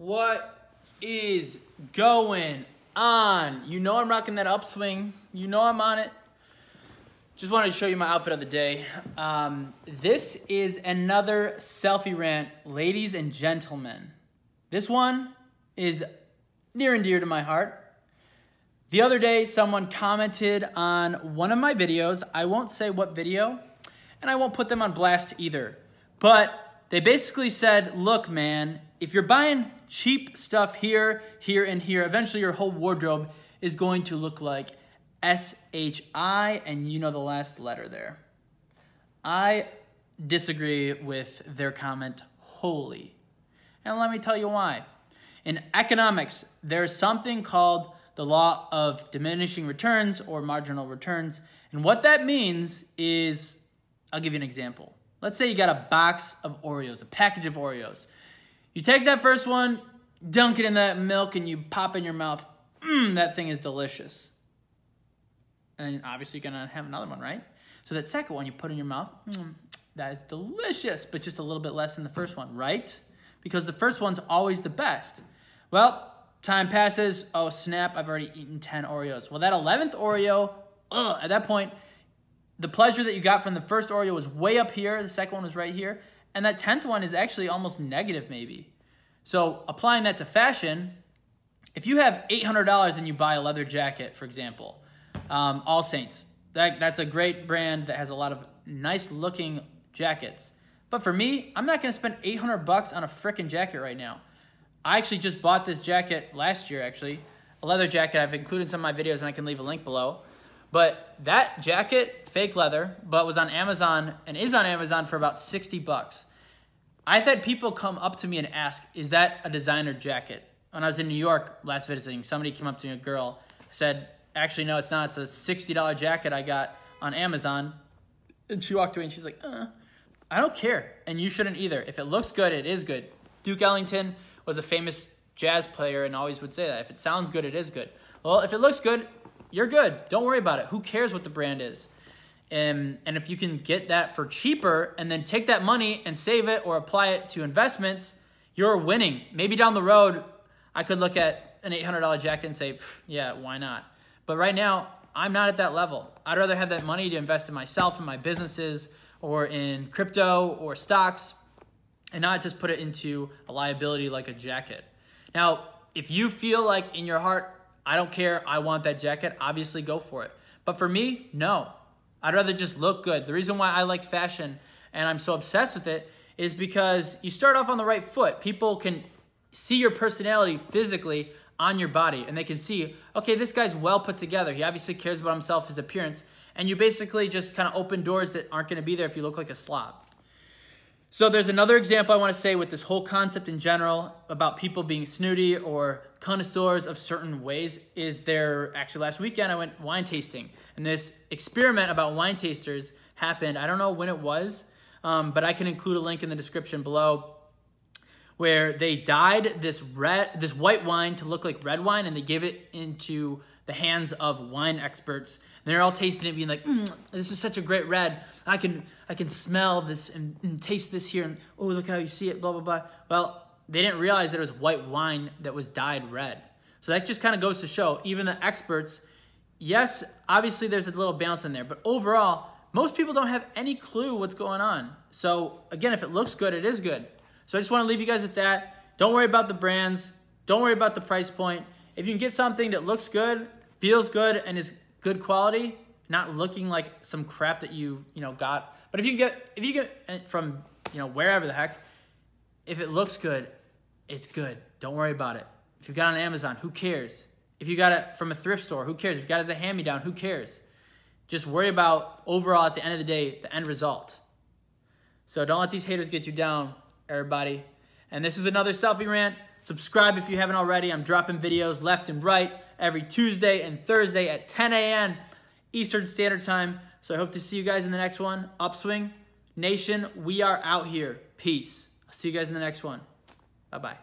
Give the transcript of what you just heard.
What is going on? You know I'm rocking that upswing. You know I'm on it. Just wanted to show you my outfit of the day. Um, this is another selfie rant, ladies and gentlemen. This one is near and dear to my heart. The other day, someone commented on one of my videos. I won't say what video, and I won't put them on blast either. But they basically said, look, man, if you're buying cheap stuff here, here, and here. Eventually your whole wardrobe is going to look like S-H-I, and you know the last letter there. I disagree with their comment wholly. And let me tell you why. In economics, there's something called the law of diminishing returns or marginal returns. And what that means is, I'll give you an example. Let's say you got a box of Oreos, a package of Oreos. You take that first one, dunk it in that milk, and you pop in your mouth. Mmm, that thing is delicious. And obviously you're gonna have another one, right? So that second one you put in your mouth, mm, that is delicious, but just a little bit less than the first one, right? Because the first one's always the best. Well, time passes. Oh, snap, I've already eaten 10 Oreos. Well, that 11th Oreo, ugh, at that point, the pleasure that you got from the first Oreo was way up here. The second one was right here. And that 10th one is actually almost negative, maybe. So applying that to fashion, if you have $800 and you buy a leather jacket, for example, um, All Saints, that, that's a great brand that has a lot of nice looking jackets. But for me, I'm not going to spend 800 bucks on a freaking jacket right now. I actually just bought this jacket last year, actually, a leather jacket. I've included some of my videos and I can leave a link below. But that jacket, fake leather, but was on Amazon and is on Amazon for about 60 bucks. I've had people come up to me and ask, is that a designer jacket? When I was in New York last visiting, somebody came up to me, a girl, said, actually, no, it's not. It's a $60 jacket I got on Amazon. And she walked away and she's like, uh, I don't care. And you shouldn't either. If it looks good, it is good. Duke Ellington was a famous jazz player and always would say that. If it sounds good, it is good. Well, if it looks good, you're good. Don't worry about it. Who cares what the brand is? And, and if you can get that for cheaper and then take that money and save it or apply it to investments, you're winning. Maybe down the road, I could look at an $800 jacket and say, yeah, why not? But right now, I'm not at that level. I'd rather have that money to invest in myself and my businesses or in crypto or stocks and not just put it into a liability like a jacket. Now, if you feel like in your heart, I don't care. I want that jacket. Obviously, go for it. But for me, no. I'd rather just look good. The reason why I like fashion and I'm so obsessed with it is because you start off on the right foot. People can see your personality physically on your body and they can see, okay, this guy's well put together. He obviously cares about himself, his appearance, and you basically just kind of open doors that aren't going to be there if you look like a slob. So there's another example I want to say with this whole concept in general about people being snooty or connoisseurs of certain ways is there actually last weekend I went wine tasting and this experiment about wine tasters happened. I don't know when it was, um, but I can include a link in the description below where they dyed this red this white wine to look like red wine and they gave it into the hands of wine experts. And they're all tasting it, being like, mm, "This is such a great red. I can I can smell this and, and taste this here. And oh, look how you see it. Blah blah blah." Well, they didn't realize that it was white wine that was dyed red. So that just kind of goes to show, even the experts. Yes, obviously there's a little bounce in there, but overall, most people don't have any clue what's going on. So again, if it looks good, it is good. So I just want to leave you guys with that. Don't worry about the brands. Don't worry about the price point. If you can get something that looks good Feels good and is good quality, not looking like some crap that you, you know, got. But if you get, if you get from, you know, wherever the heck, if it looks good, it's good. Don't worry about it. If you got it on Amazon, who cares? If you got it from a thrift store, who cares? If you got it as a hand-me-down, who cares? Just worry about overall at the end of the day, the end result. So don't let these haters get you down, everybody. And this is another selfie rant. Subscribe if you haven't already. I'm dropping videos left and right every Tuesday and Thursday at 10 a.m. Eastern Standard Time. So I hope to see you guys in the next one. Upswing Nation, we are out here. Peace. I'll see you guys in the next one. Bye bye.